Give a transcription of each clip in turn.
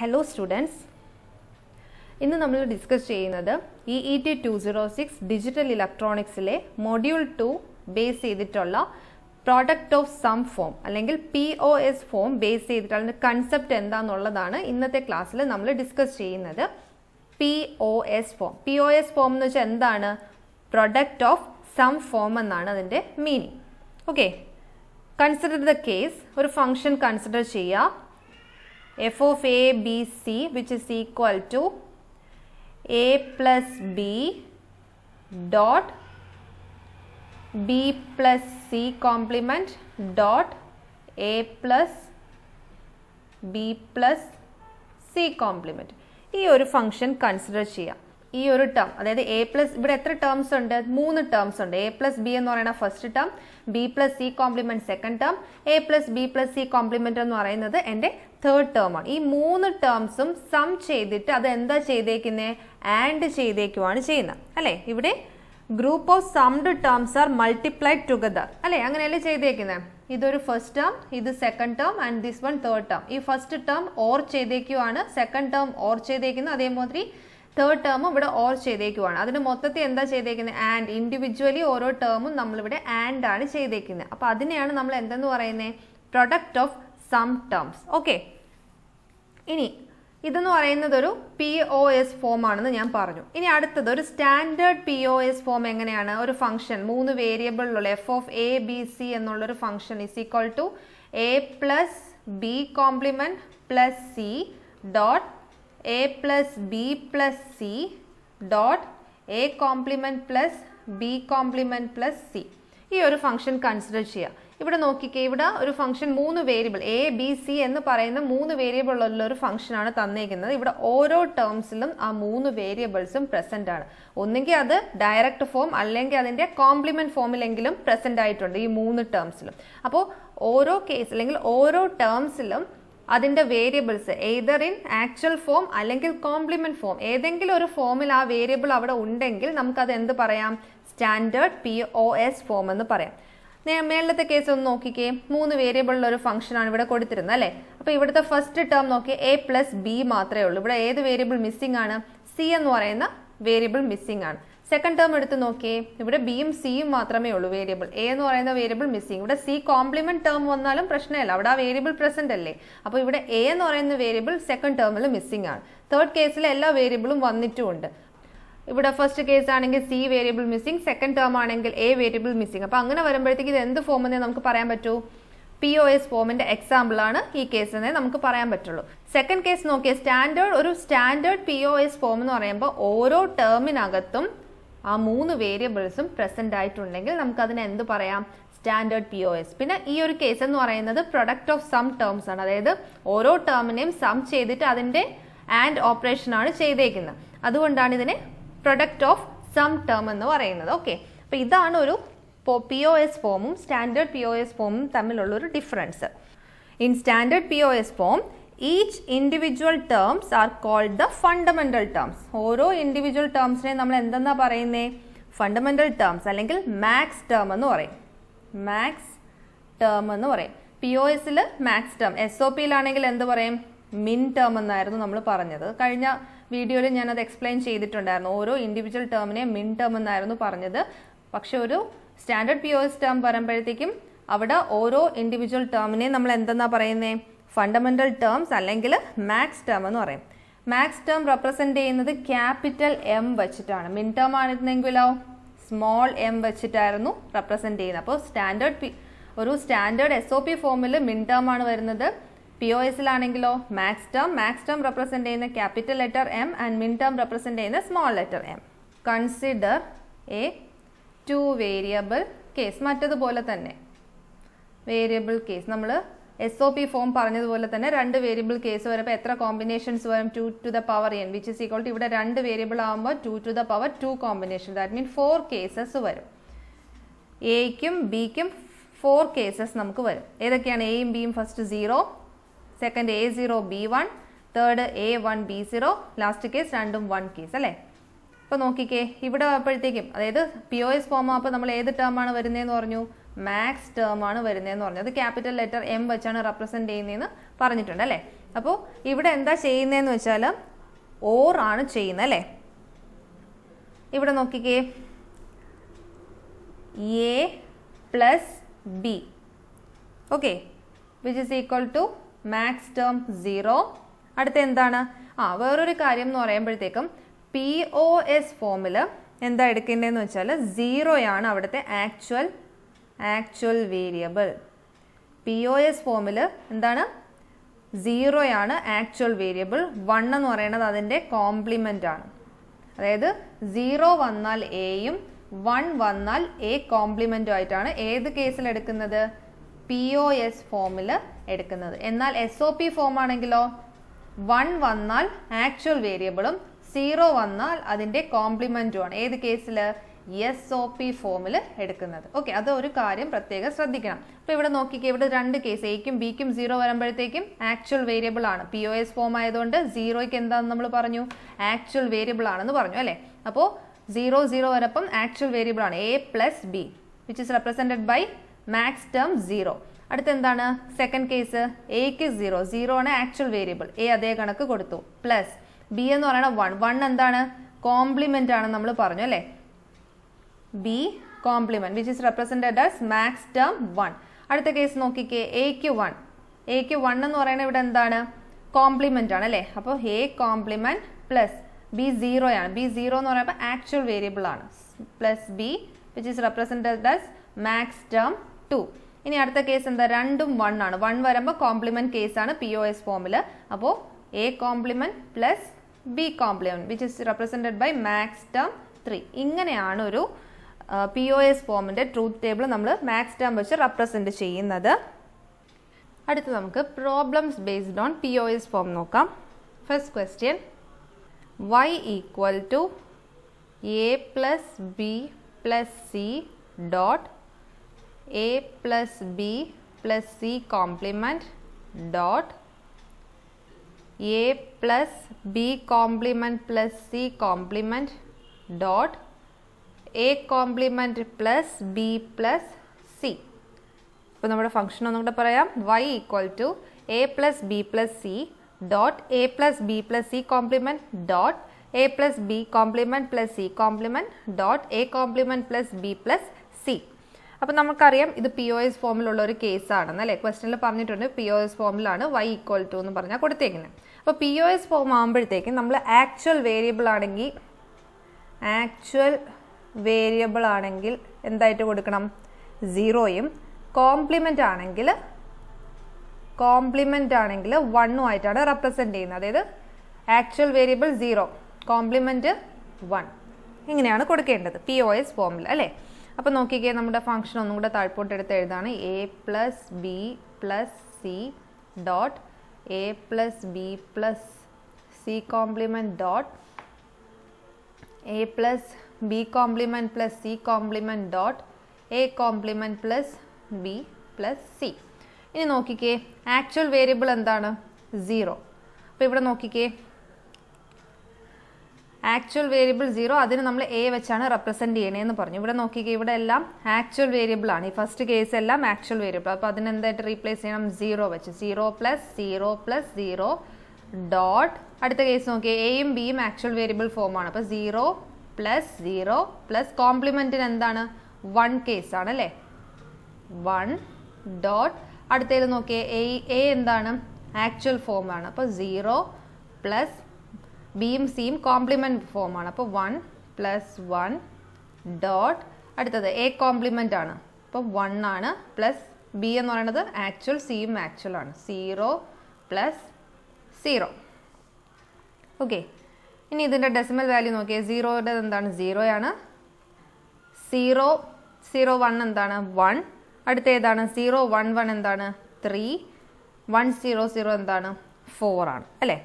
hello students ഇന്ന് നമ്മൾ discuss ചെയ്യുന്നത് E E T two zero six digital ഇലക്ട്രോണിക്സിലെ മൊഡ്യൂൾ ടു ബേസ് ചെയ്തിട്ടുള്ള പ്രോഡക്റ്റ് ഓഫ് സം ഫോം അല്ലെങ്കിൽ P O S form base ചെയ്തിട്ടുള്ള concept എന്താണെന്നുള്ളതാണ് ഇന്നത്തെ ക്ലാസ്സിൽ നമ്മൾ ഡിസ്കസ് ചെയ്യുന്നത് P O S form P O S form എന്ന് വെച്ചാൽ എന്താണ് പ്രൊഡക്റ്റ് ഓഫ് സം ഫോം എന്നാണ് അതിൻ്റെ meaning okay consider the case ഒരു ഫംഗ്ഷൻ കൺസിഡർ ചെയ്യുക f of a b c which is equal to a plus b dot b plus c complement dot a plus b plus c complement ഈ ഒരു function consider ചെയ്യാം ഈ ഒരു term അതായത് A plus ഇവിടെ എത്ര terms ഉണ്ട് മൂന്ന് ടേംസ് ഉണ്ട് എ പ്ലസ് ബി എന്ന് പറയുന്ന first term B plus C complement second term A plus B plus C complement എന്ന് പറയുന്നത് എൻ്റെ തേർഡ് ടേമാണ് ഈ മൂന്ന് ടേംസും സം ചെയ്തിട്ട് അത് എന്താ ചെയ്തേക്കുന്നത് ആൻഡ് ചെയ്തേക്കുവാണ് ചെയ്യുന്നത് അല്ലേ ഇവിടെ group of summed terms are multiplied together അല്ലേ അങ്ങനെയല്ലേ ചെയ്തേക്കുന്നത് ഇതൊരു ഫസ്റ്റ് ടേം ഇത് second term and this one third term ഈ ഫസ്റ്റ് ടേം ഓർ ചെയ്തേക്കുവാണ് സെക്കൻഡ് ടേം ഓർ ചെയ്തേക്കുന്നു അതേമാതിരി തേർഡ് ടേമും ഇവിടെ ഓർ ചെയ്തേക്കുവാണ് അതിന് മൊത്തത്തിൽ എന്താ ചെയ്തേക്കുന്നത് ആൻഡ് ഇൻഡിവിജ്വലി ഓരോ ടേമും നമ്മളിവിടെ ആൻഡ് ആണ് ചെയ്തേക്കുന്നത് അപ്പോൾ അതിനെയാണ് നമ്മൾ എന്തെന്ന് പറയുന്നത് product of sum terms okay ഇനി ഇതെന്ന് പറയുന്നത് ഒരു പി ഒ എസ് ഫോം ആണെന്ന് ഞാൻ പറഞ്ഞു ഇനി അടുത്തത് ഒരു standard P O S form എങ്ങനെയാണ് ഒരു ഫംഗ്ഷൻ മൂന്ന് വേരിയബിളിലുള്ള F of A B C എന്നുള്ളൊരു function is equal to A plus B complement plus C dot A plus B plus C dot A complement plus B complement plus C ഈ ഒരു function consider ചെയ്യുക ഇവിടെ നോക്കിക്കേ ഇവിടെ ഒരു function മൂന്ന് variable A B C എന്ന് പറയുന്ന മൂന്ന് വേരിയബിൾ ഉള്ള ഒരു ഫംഗ്ഷനാണ് തന്നേക്കുന്നത് ഇവിടെ ഓരോ ടേംസിലും ആ മൂന്ന് വേരിയബിൾസും പ്രസന്റ് ആണ് ഒന്നുകിൽ അത് ഡയറക്റ്റ് ഫോം അല്ലെങ്കിൽ അതിന്റെ കോംപ്ലിമെന്റ് ഫോമിലെങ്കിലും പ്രസന്റ് ആയിട്ടുണ്ട് ഈ മൂന്ന് ടേംസിലും അപ്പോൾ ഓരോ കേസ് അല്ലെങ്കിൽ ഓരോ ടേംസിലും അതിൻ്റെ variables either in actual form അല്ലെങ്കിൽ കോംപ്ലിമെൻറ്റ് ഫോം ഏതെങ്കിലും ഒരു ഫോമിൽ ആ വേരിയബിൾ അവിടെ ഉണ്ടെങ്കിൽ നമുക്കത് എന്ത് പറയാം standard P O S form എന്ന് പറയാം മേളത്തെ കേസ് ഒന്ന് നോക്കിക്കേ മൂന്ന് വേരിയബിളിലുള്ള ഒരു ഫംഗ്ഷനാണ് ഇവിടെ കൊടുത്തിരുന്നത് അല്ലേ അപ്പോൾ ഇവിടുത്തെ ഫസ്റ്റ് ടേം നോക്കി എ പ്ലസ് ബി മാത്രമേ ഉള്ളൂ ഇവിടെ ഏത് വേരിയബിൾ മിസ്സിംഗ് ആണ് സി എന്ന് പറയുന്ന വേരിയബിൾ മിസ്സിംഗ് ആണ് സെക്കൻഡ് ടേം എടുത്ത് നോക്കിയേ ഇവിടെ ബിയും സിയും മാത്രമേ ഉള്ളൂ വേരിയബിൾ എ എന്ന് പറയുന്ന വേരിയബിൾ മിസ്സിംഗ് ഇവിടെ സി കോംപ്ലിമെന്റ് ടേം വന്നാലും പ്രശ്നമില്ല അവിടെ ആ വേരിയബിൾ പ്രസന്റ് അല്ലേ അപ്പോൾ ഇവിടെ എ എന്ന് പറയുന്ന വേരിയബിൾ സെക്കൻഡ് ടേമിൽ മിസ്സിംഗ് ആണ് തേർഡ് കേസിൽ എല്ലാ വേരിയബിളും വന്നിട്ടുമുണ്ട് ഇവിടെ ഫസ്റ്റ് കേസ് ആണെങ്കിൽ C variable missing second term ആണെങ്കിൽ എ വേരിയബിൾ മിസ്സിംഗ് അപ്പോൾ അങ്ങനെ വരുമ്പോഴത്തേക്ക് ഇത് എന്ത് ഫോം എന്നേ നമുക്ക് പറയാൻ പറ്റൂ പി ഒ എസ് ഫോമിന്റെ എക്സാമ്പിൾ ആണ് ഈ കേസ് എന്നേ നമുക്ക് പറയാൻ പറ്റുള്ളൂ സെക്കൻഡ് കേസ് നോക്കിയ സ്റ്റാൻഡേർഡ് ഒരു standard P O S form എന്ന് പറയുമ്പോൾ ഓരോ ടേമിനകത്തും ആ മൂന്ന് വേരിയബിൾസും പ്രസൻ്റ് ആയിട്ടുണ്ടെങ്കിൽ നമുക്കതിനെ എന്ത് പറയാം സ്റ്റാൻഡേർഡ് പി ഒ എസ് പിന്നെ ഈ ഒരു കേസ് എന്ന് പറയുന്നത് പ്രൊഡക്റ്റ് ഓഫ് സം ടേംസ് ആണ് അതായത് ഓരോ ടേമിനെയും സം ചെയ്തിട്ട് അതിൻ്റെ ആൻഡ് ഓപ്പറേഷനാണ് ചെയ്തേക്കുന്നത് അതുകൊണ്ടാണ് ഇതിനെ പ്രൊഡക്റ്റ് ഓഫ് സം ടേം എന്ന് പറയുന്നത് ഓക്കെ അപ്പോൾ ഇതാണ് ഒരു പി ഒ എസ് ഫോമും സ്റ്റാൻഡേർഡ് പി ഒ എസ് ഫോമും തമ്മിലുള്ള ഒരു difference in standard P O S form each individual terms are called the fundamental terms ഓരോ ഇൻഡിവിജ്വൽ ടേംസിനെ നമ്മൾ എന്തെന്നാ പറയുന്നേ ഫണ്ടമെന്റൽ ടേംസ് അല്ലെങ്കിൽ മാക്സ് ടേം എന്ന് പറയും മാക്സ് ടേം എന്ന് പറയും പി ഒ എസിൽ മാക്സ് ടേം എസ് ഒ പിയിലാണെങ്കിൽ എന്ത് പറയും മിൻ ടേം എന്നായിരുന്നു നമ്മൾ പറഞ്ഞത് കഴിഞ്ഞ വീഡിയോയിൽ ഞാനത് എക്സ്പ്ലെയിൻ ചെയ്തിട്ടുണ്ടായിരുന്നു ഓരോ ഇൻഡിവിജ്വൽ ടേമിനെ മിൻ ടേം എന്നായിരുന്നു പറഞ്ഞത് പക്ഷെ ഒരു standard P O S term പറയുമ്പോഴത്തേക്കും അവിടെ ഓരോ ഇൻഡിവിജ്വൽ ടേമിനെ നമ്മൾ എന്തെന്നാ പറയുന്നത് ഫണ്ടമെൻ്റൽ ടേംസ് അല്ലെങ്കിൽ മാക്സ് ടേം എന്ന് പറയും മാക്സ് ടേം റെപ്രസെൻ്റ് ചെയ്യുന്നത് ക്യാപിറ്റൽ എം വെച്ചിട്ടാണ് മിൻ ടേം ആണെങ്കിലോ സ്മോൾ എം വെച്ചിട്ടായിരുന്നു റെപ്രസെൻ്റ് ചെയ്യുന്നത് അപ്പോൾ സ്റ്റാൻഡേർഡ് ഒരു സ്റ്റാൻഡേർഡ് എസ് ഒ പി ഫോമിൽ മിൻ ടേം ആണ് വരുന്നത് പി ഒ എസിലാണെങ്കിലോ max term max term represent ചെയ്യുന്ന capital letter M and min term represent ചെയ്യുന്ന small letter M consider a two variable case മറ്റതുപോലെ തന്നെ വേരിയബിൾ കേസ് നമ്മൾ എസ് ഒ പി ഫോം പറഞ്ഞതുപോലെ തന്നെ രണ്ട് വേരിയബിൾ കേസ് വരുമ്പോൾ എത്ര കോമ്പിനേഷൻസ് വരും two to the power N which is equal to ഇവിടെ രണ്ട് വേരിയബിൾ ആകുമ്പോൾ two to the power two combination that mean four cases വരും എയ്ക്കും ബിക്കും ഫോർ കേസസ് നമുക്ക് വരും ഏതൊക്കെയാണ് എയും ബിയും first zero second A zero B one third A one B zero last case രണ്ടും വൺ കേസ് അല്ലേ ഇപ്പോൾ നോക്കിക്കേ ഇവിടെ അപ്പോഴത്തേക്കും അതായത് പി ഒ എസ് ഫോം അപ്പോൾ നമ്മൾ ഏത് ടേമാണ് വരുന്നതെന്ന് പറഞ്ഞു മാക്സ് ടേം ആണ് വരുന്നതെന്ന് പറഞ്ഞത് ക്യാപിറ്റൽ ലെറ്റർ എം വെച്ചാണ് റെപ്രസെന്റ് ചെയ്യുന്നതെന്ന് പറഞ്ഞിട്ടുണ്ട് അല്ലേ അപ്പോൾ ഇവിടെ എന്താ ചെയ്യുന്നതെന്ന് വെച്ചാൽ ഓർ ആണ് ചെയ്യുന്നത് അല്ലേ ഇവിടെ നോക്കിക്കേ A plus B okay which is equal to max term zero അടുത്ത എന്താണ് ആ വേറൊരു കാര്യം എന്ന് പറയുമ്പോഴത്തേക്കും പി ഒ എസ് ഫോമിൽ എന്താ എടുക്കേണ്ടതെന്ന് വെച്ചാൽ സീറോയാണ് അവിടുത്തെ actual actual variable P O S ഫോമിൽ എന്താണ് ആണ് ആക്ച്വൽ വേരിയബിൾ വൺ എന്ന് പറയുന്നത് അതിൻ്റെ കോംപ്ലിമെൻ്റ് ആണ് അതായത് സീറോ വന്നാൽ എയും വൺ വന്നാൽ എ കോംപ്ലിമെൻ്റും ആയിട്ടാണ് ഏത് കേസിൽ എടുക്കുന്നത് പി ഒ എസ് ഫോമിൽ എടുക്കുന്നത് എന്നാൽ എസ് ഒ പി ഫോം ആണെങ്കിലോ വൺ വന്നാൽ ആക്ച്വൽ വേരിയബിളും സീറോ വന്നാൽ അതിൻ്റെ കോംപ്ലിമെൻറ്റുമാണ് ഏത് കേസിൽ എസ് ഒ പി ഫോമിൽ എടുക്കുന്നത് ഓക്കെ അത് ഒരു കാര്യം പ്രത്യേകം ശ്രദ്ധിക്കണം അപ്പോൾ ഇവിടെ നോക്കിക്കേ ഇവിടെ രണ്ട് കേസ് എക്കും ബിക്കും സീറോ വരുമ്പോഴത്തേക്കും ആക്ച്വൽ വേരിയബിൾ ആണ് പി ഒ എസ് ഫോം ആയതുകൊണ്ട് സീറോയ്ക്ക് എന്താണെന്ന് നമ്മൾ പറഞ്ഞു ആക്ച്വൽ വേരിയബിൾ ആണെന്ന് പറഞ്ഞു അല്ലേ അപ്പോൾ സീറോ സീറോ വരപ്പം ആക്ച്വൽ വേരിയബിൾ ആണ് A plus B which is represented by max term zero അടുത്ത് എന്താണ് സെക്കൻഡ് കേസ് എക്ക് സീറോ സീറോ ആണ് ആക്ച്വൽ വേരിയബിൾ എ അതേ കണക്ക് കൊടുത്തു പ്ലസ് ബി എന്ന് പറയുന്നത് വൺ വൺ എന്താണ് കോംപ്ലിമെൻ്റ് ആണ് നമ്മൾ പറഞ്ഞു അല്ലേ B complement which is represented as max term one അടുത്ത കേസ് നോക്കിക്കേ എ ക്ക് വൺ എ ക്ക് വൺ എന്ന് പറയുന്നത് ഇവിടെ എന്താണ് കോംപ്ലിമെന്റ് ആണ് അല്ലേ അപ്പോൾ A complement plus B zero ആണ് ബി സീറോ എന്ന് പറയുമ്പോൾ ആക്ച്വൽ വേരിയബിൾ ആണ് plus B which is represented as max term two ഇനി അടുത്ത കേസ് എന്താ രണ്ടും വൺ ആണ് വൺ വരുമ്പോൾ കോംപ്ലിമെന്റ് ആണ് പി ഒ എസ് ഫോമിൽ അപ്പോൾ A complement plus B complement which is represented by max term three ഇങ്ങനെയാണ് ഒരു പി ഒ എസ് ഫോമിൻ്റെ ട്രൂത്ത് ടേബിൾ നമ്മൾ മാത്സ് ടേം വെച്ച് റെപ്രസെൻറ്റ് ചെയ്യുന്നത് അടുത്ത് നമുക്ക് problems based on P O S form നോക്കാം first question Y equal to A plus B plus C dot A plus B plus C complement dot A plus B complement plus C complement dot A complement plus B plus C ഇപ്പോൾ നമ്മുടെ function ഒന്നും കൂടെ പറയാം Y equal to A plus B plus C dot A plus B plus C complement dot A plus B complement plus C complement dot A complement plus B plus C അപ്പോൾ നമുക്കറിയാം ഇത് P O S ഫോമിലുള്ള ഒരു കേസാണെന്ന് അല്ലേ ക്വസ്റ്റനിൽ പറഞ്ഞിട്ടുണ്ട് P O S ഫോമിലാണ് Y equal to എന്ന് പറഞ്ഞാൽ കൊടുത്തേക്കുന്നത് അപ്പോൾ പി ഒ എസ് ഫോം ആകുമ്പോഴത്തേക്കും നമ്മൾ ആക്ച്വൽ വേരിയബിൾ ആണെങ്കിൽ ആക്ച്വൽ വേരിയബിൾ ആണെങ്കിൽ എന്തായിട്ട് കൊടുക്കണം സീറോയും കോംപ്ലിമെൻ്റ് ആണെങ്കിൽ കോംപ്ലിമെൻ്റ് ആണെങ്കിൽ വണ്ണും ആയിട്ടാണ് റെപ്രസെൻ്റ് ചെയ്യുന്നത് അതായത് actual variable zero complement one ഇങ്ങനെയാണ് കൊടുക്കേണ്ടത് പി ഒ എസ് ഫോമിൽ അല്ലേ അപ്പോൾ നോക്കിക്കേ നമ്മുടെ ഫംഗ്ഷൻ ഒന്നും കൂടെ എടുത്ത് എഴുതാണ് A plus B plus C dot A plus B plus C complement dot A plus B complement plus C complement dot A complement plus B plus C ഇനി നോക്കിക്കേ ആക്ച്വൽ വേരിയബിൾ എന്താണ് സീറോ അപ്പോൾ ഇവിടെ നോക്കിക്കേ ആക്ച്വൽ വേരിയബിൾ സീറോ അതിന് നമ്മൾ A വെച്ചാണ് represent ചെയ്യണേന്ന് പറഞ്ഞു ഇവിടെ നോക്കിക്കേ ഇവിടെ എല്ലാം ആക്ച്വൽ വേരിയബിൾ ആണ് ഈ ഫസ്റ്റ് കേസ് എല്ലാം ആക്ച്വൽ വേരിയബിൾ അപ്പോൾ അതിനെന്തായിട്ട് റീപ്ലേസ് ചെയ്യണം സീറോ വെച്ച് zero plus zero plus zero dot അടുത്ത കേസ് നോക്കിയാൽ എയും ബിയും ആക്ച്വൽ വേരിയബിൾ ഫോമാണ് അപ്പോൾ സീറോ പ്ലസ് സീറോ പ്ലസ് കോംപ്ലിമെൻറ്റിന് എന്താണ് വൺ കേസ് ആണ് അല്ലേ വൺ ഡോട്ട് അടുത്തേത് നോക്കിയേ എ എ എന്താണ് ആക്ച്വൽ ഫോമാണ് അപ്പോൾ സീറോ പ്ലസ് ബിയും സിയും കോംപ്ലിമെൻറ്റ് ഫോമാണ് അപ്പോൾ വൺ പ്ലസ് വൺ ഡോട്ട് അടുത്തത് എ കോംപ്ലിമെൻ്റ് ആണ് അപ്പോൾ വൺ ആണ് പ്ലസ് ബി എന്ന് പറയുന്നത് ആക്ച്വൽ സിയും ആക്ച്വൽ ആണ് സീറോ പ്ലസ് സീറോ ഓക്കെ ഇനി ഇതിൻ്റെ ഡെസിമൽ വാല്യൂ നോക്കിയാൽ സീറോയുടെ എന്താണ് ആണ് സീറോ സീറോ വൺ എന്താണ് വൺ അടുത്ത ഏതാണ് സീറോ വൺ വൺ എന്താണ് ത്രീ വൺ സീറോ സീറോ എന്താണ് ഫോർ ആണ് അല്ലേ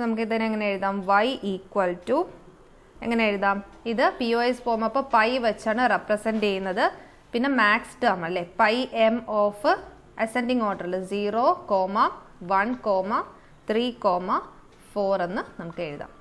നമുക്ക് ഇതിനെ എങ്ങനെ എഴുതാം വൈ ഈക്വൽ ടു എങ്ങനെ എഴുതാം ഇത് പി ഒ എസ് ഫോം അപ്പോൾ പൈ വെച്ചാണ് റെപ്രസെൻറ്റ് ചെയ്യുന്നത് പിന്നെ മാക്സ് ടേം അല്ലേ പൈ എം ഓഫ് അസെൻഡിങ് ഓർഡറിൽ zero comma one comma three comma four എന്ന് നമുക്ക് എഴുതാം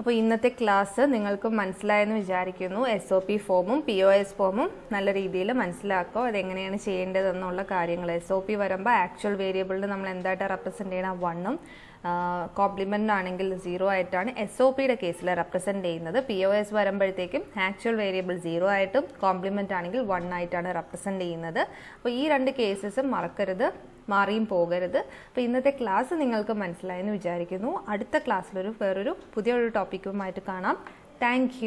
അപ്പോൾ ഇന്നത്തെ ക്ലാസ് നിങ്ങൾക്ക് മനസ്സിലായെന്ന് വിചാരിക്കുന്നു എസ് ഒ പി ഫോമും പി ഒ എസ് ഫോമും നല്ല രീതിയിൽ മനസ്സിലാക്കുക അതെങ്ങനെയാണ് ചെയ്യേണ്ടതെന്നുള്ള കാര്യങ്ങൾ എസ് ഒ പി വരുമ്പോൾ ആക്ച്വൽ വേരിയബിളിന് നമ്മൾ എന്തായിട്ട് റെപ്രസെൻ്റ് ചെയ്യണം വണ്ണും കോംപ്ലിമെൻ്റ് ആണെങ്കിൽ സീറോ ആയിട്ടാണ് എസ് ഒ പിയുടെ കേസിൽ റെപ്രസെൻ്റ് ചെയ്യുന്നത് പി ഒ എസ് വരുമ്പോഴത്തേക്കും ആക്ച്വൽ വേരിയബിൾ സീറോ ആയിട്ടും കോംപ്ലിമെൻ്റ് ആണെങ്കിൽ വൺ ആയിട്ടാണ് റെപ്രസെൻ്റ് ചെയ്യുന്നത് അപ്പോൾ ഈ രണ്ട് കേസസും മറക്കരുത് മാറിയും പോകരുത് അപ്പോൾ ഇന്നത്തെ ക്ലാസ് നിങ്ങൾക്ക് മനസ്സിലായെന്ന് വിചാരിക്കുന്നു അടുത്ത ക്ലാസ്സിലൊരു വേറൊരു പുതിയൊരു ടോപ്പിക്കുമായിട്ട് കാണാം താങ്ക്